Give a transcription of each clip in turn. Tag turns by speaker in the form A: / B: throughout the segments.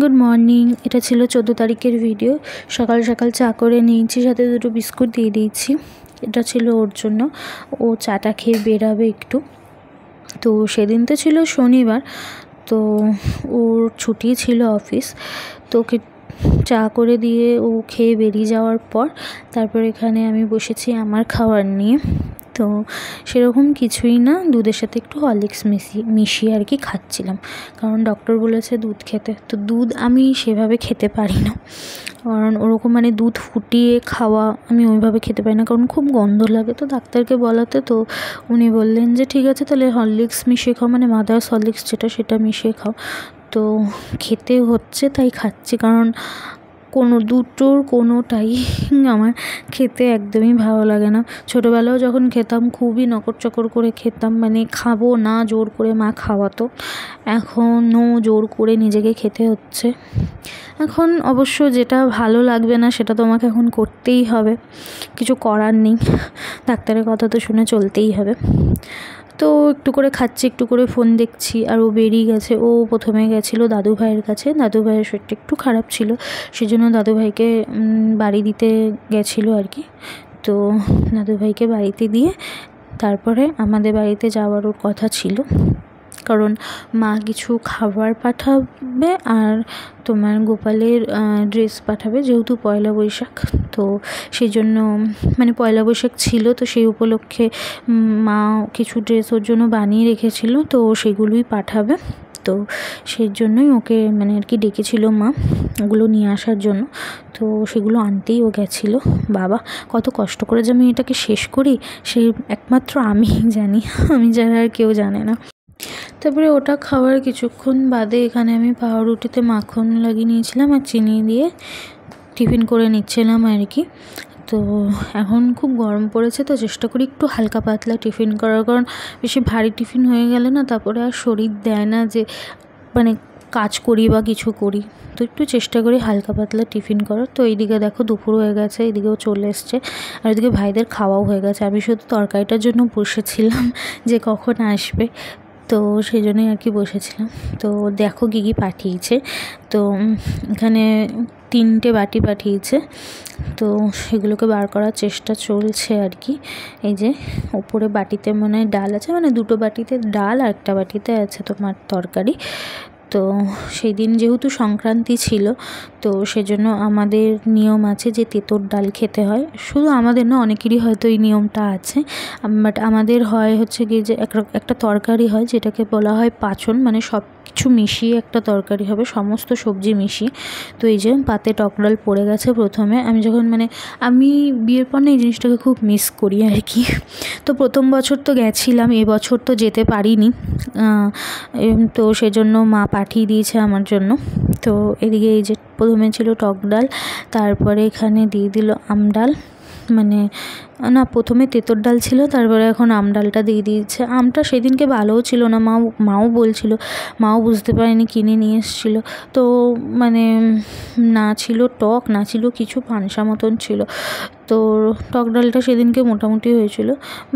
A: good morning এটা ছিল চোদ্দো তারিখের ভিডিও সকাল সকাল চা করে নিয়েছি সাথে দুটো বিস্কুট দিয়ে দিয়েছি এটা ছিল ওর জন্য ও চাটা খেয়ে বেরাবে একটু তো সেদিন তো ছিল শনিবার তো ওর ছুটি ছিল অফিস তো ওকে চা করে দিয়ে ও খেয়ে বেরিয়ে যাওয়ার পর তারপর এখানে আমি বসেছি আমার খাবার নিয়ে তো সেরকম কিছুই না দুধের সাথে একটু হরলিক্স মিশিয়ে মিশিয়ে আর কি খাচ্ছিলাম কারণ ডক্টর বলেছে দুধ খেতে তো দুধ আমি সেভাবে খেতে পারি না কারণ ওরকম মানে দুধ ফুটিয়ে খাওয়া আমি ওইভাবে খেতে পারি না কারণ খুব গন্ধ লাগে তো ডাক্তারকে বলাতে তো উনি বললেন যে ঠিক আছে তাহলে হরলিক্স মিশিয়ে খাও মানে মাদার্স হরলিক্স যেটা সেটা মিশিয়ে খাও তো খেতে হচ্ছে তাই খাচ্ছি কারণ কোনো দুটোর কোনোটাই আমার খেতে একদমই ভালো লাগে না ছোটোবেলাও যখন খেতাম খুবই নকর চকর করে খেতাম মানে খাবো না জোর করে মা খাওয়াতো এখনও জোর করে নিজেকে খেতে হচ্ছে এখন অবশ্য যেটা ভালো লাগবে না সেটা তো আমাকে এখন করতেই হবে কিছু করার নেই ডাক্তারের কথা তো শুনে চলতেই হবে তো একটু করে খাচ্ছি একটু করে ফোন দেখছি আর ও বেরিয়ে গেছে ও প্রথমে গেছিলো দাদু ভাইয়ের কাছে দাদু ভাইয়ের শরীরটা একটু খারাপ ছিল সেজন্য দাদু ভাইকে বাড়ি দিতে গেছিলো আর কি তো দাদু ভাইকে বাড়িতে দিয়ে তারপরে আমাদের বাড়িতে যাওয়ার ওর কথা ছিল কারণ মা কিছু খাবার পাঠাবে আর তোমার গোপালের ড্রেস পাঠাবে যেহেতু পয়লা বৈশাখ তো সেই জন্য মানে পয়লা বৈশাখ ছিল তো সেই উপলক্ষে মা কিছু ড্রেস ওর জন্য বানিয়ে রেখেছিল তো সেগুলোই পাঠাবে তো সেই জন্যই ওকে মানে আর কি ডেকেছিল মা ওগুলো নিয়ে আসার জন্য তো সেগুলো আনতেই ও গেছিলো বাবা কত কষ্ট করে যে আমি এটাকে শেষ করি সেই একমাত্র আমি জানি আমি যারা আর কেউ জানে না তারপরে ওটা খাওয়ার কিছুক্ষণ বাদে এখানে আমি পাউরুটিতে মাখন লাগিয়ে নিয়েছিলাম আর চিনি দিয়ে টিফিন করে নিচ্ছিলাম আর কি তো এখন খুব গরম পড়েছে তো চেষ্টা করি একটু হালকা পাতলা টিফিন করার কারণ বেশি ভারী টিফিন হয়ে গেলে না তারপরে আর শরীর দেয় না যে মানে কাজ করি বা কিছু করি তো একটু চেষ্টা করি হালকা পাতলা টিফিন করার তো এইদিকে দেখো দুপুর হয়ে গেছে এদিকেও চলে এসছে আর এদিকে ভাইদের খাওয়াও হয়ে গেছে আমি শুধু তরকারিটার জন্য বসেছিলাম যে কখন আসবে তো সেই জন্যই আর কি বসেছিলাম তো দেখো কী কী পাঠিয়েছে তো এখানে তিনটে বাটি পাঠিয়েছে তো সেগুলোকে বার করার চেষ্টা চলছে আর কি এই যে ওপরে বাটিতে মনে হয় ডাল আছে মানে দুটো বাটিতে ডাল আর একটা বাটিতে আছে তোমার তরকারি তো সেই দিন যেহেতু সংক্রান্তি ছিল তো সেজন্য আমাদের নিয়ম আছে যে তেঁতোর ডাল খেতে হয় শুধু আমাদের না অনেকেরই হয়তো এই নিয়মটা আছে বাট আমাদের হয় হচ্ছে গিয়ে যে একটা তরকারি হয় যেটাকে বলা হয় পাচন মানে সব কিছু মিশিয়ে একটা তরকারি হবে সমস্ত সবজি মিশিয়ে তো এই যে পাতে টকডাল পড়ে গেছে প্রথমে আমি যখন মানে আমি বিয়ের পর না এই জিনিসটাকে খুব মিস করি আর কি তো প্রথম বছর তো গেছিলাম এবছর তো যেতে পারিনি তো সেজন্য মা পাঠিয়ে দিয়েছে আমার জন্য তো এদিকে এই যে প্রথমে ছিল টক ডাল তারপরে এখানে দিয়ে দিল ডাল মানে না প্রথমে তেঁতোর ডাল ছিল তারপরে এখন আম ডালটা দিয়ে দিয়েছে আমটা সেদিনকে ভালোও ছিল না মাও মাও বলছিল মাও বুঝতে পারেনি কিনে নিয়ে এসেছিল তো মানে না ছিল টক না ছিল কিছু পানসা মতন ছিল তো টক ডালটা সেদিনকে মোটামুটি হয়েছিল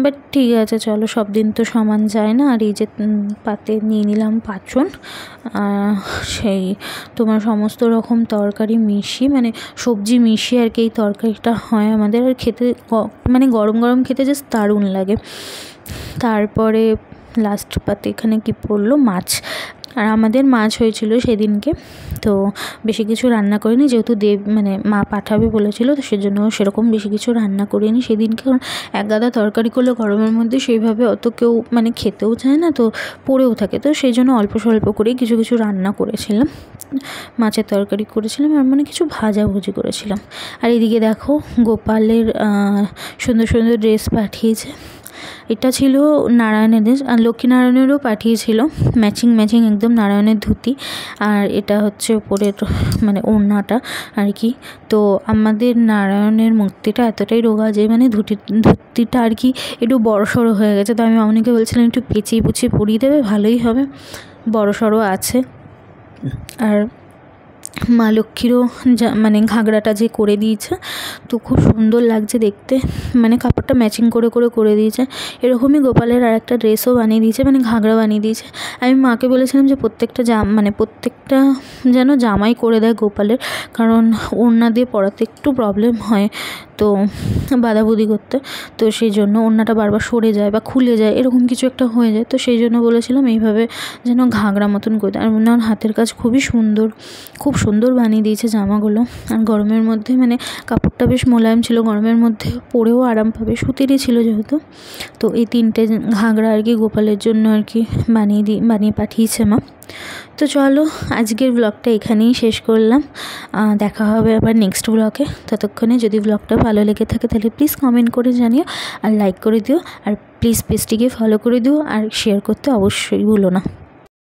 A: বাট ঠিক আছে চলো সব দিন তো সমান যায় না আর এই যে পাতে নিয়ে নিলাম পাচন সেই তোমার সমস্ত রকম তরকারি মিশিয়ে মানে সবজি মিশিয়ে আর কি এই তরকারিটা হয় আমাদের আর খেতে মানে গরম গরম খেতে জাস্ট দারুণ লাগে তারপরে লাস্ট পাতে এখানে কি পড়লো মাছ আর আমাদের মাছ হয়েছিল সেদিনকে তো বেশি কিছু রান্না করিনি যেহেতু দেব মানে মা পাঠাবে বলেছিল তো সেজন্য সেরকম বেশি কিছু রান্না করিনি সেদিনকে কারণ এক গাদা তরকারি করলে গরমের মধ্যে সেইভাবে অত কেউ মানে খেতেও চায় না তো পড়েও থাকে তো সেই জন্য অল্প স্বল্প করেই কিছু কিছু রান্না করেছিলাম মাছের তরকারি করেছিলাম আর মানে কিছু ভাজাভুজি করেছিলাম আর এদিকে দেখো গোপালের সুন্দর সুন্দর ড্রেস পাঠিয়েছে এটা ছিল নারায়ণের দেশ আর লক্ষ্মীনারায়ণেরও পাঠিয়েছিল ম্যাচিং ম্যাচিং একদম নারায়ণের ধুতি আর এটা হচ্ছে উপরের মানে ওড়নাটা আর কি তো আমাদের নারায়ণের মূর্তিটা এতটাই রোগা যে মানে ধুতি ধুতিটা আর কি একটু বড় সড়ো হয়ে গেছে তো আমি অনেকে বলছিলাম একটু পেঁচিয়ে পুচিয়ে পরিয়ে দেবে ভালোই হবে বড়ো সড়ো আছে আর মা লক্ষ্মীরও যা মানে ঘাগড়াটা যে করে দিয়েছে তো খুব সুন্দর লাগছে দেখতে মানে কাপড়টা ম্যাচিং করে করে করে দিয়েছে এরকমই গোপালের আর একটা ড্রেসও বানিয়ে দিয়েছে মানে ঘাগড়া বানিয়ে দিয়েছে আমি মাকে বলেছিলাম যে প্রত্যেকটা জাম মানে প্রত্যেকটা যেন জামাই করে দেয় গোপালের কারণ ওড়না দিয়ে পড়াতে একটু প্রবলেম হয় তো বাঁধাবুদি করতে তো সেই জন্য ওড়নাটা বারবার সরে যায় বা খুলে যায় এরকম কিছু একটা হয়ে যায় তো সেই জন্য বলেছিলাম এইভাবে যেন ঘাগরা মতন করতে আর ওনার হাতের কাজ খুবই সুন্দর খুব সুন্দর বানিয়ে দিয়েছে জামাগুলো আর গরমের মধ্যে মানে কাপড়টা বেশ মোলায়েম ছিল গরমের মধ্যে পরেও আরাম পাবে সুতিরই ছিল যেহেতু তো এই তিনটে ঘাগরা আর কি গোপালের জন্য আর কি বানিয়ে দিই বানিয়ে পাঠিয়েছে মা তো চলো আজকের ব্লগটা এখানেই শেষ করলাম দেখা হবে আবার নেক্সট ব্লগে ততক্ষণে যদি ব্লগটা ভালো লেগে থাকে তাহলে প্লিজ কমেন্ট করে জানিও আর লাইক করে দিও আর প্লিজ পেজটিকে ফলো করে দিও আর শেয়ার করতে অবশ্যই ভুলো না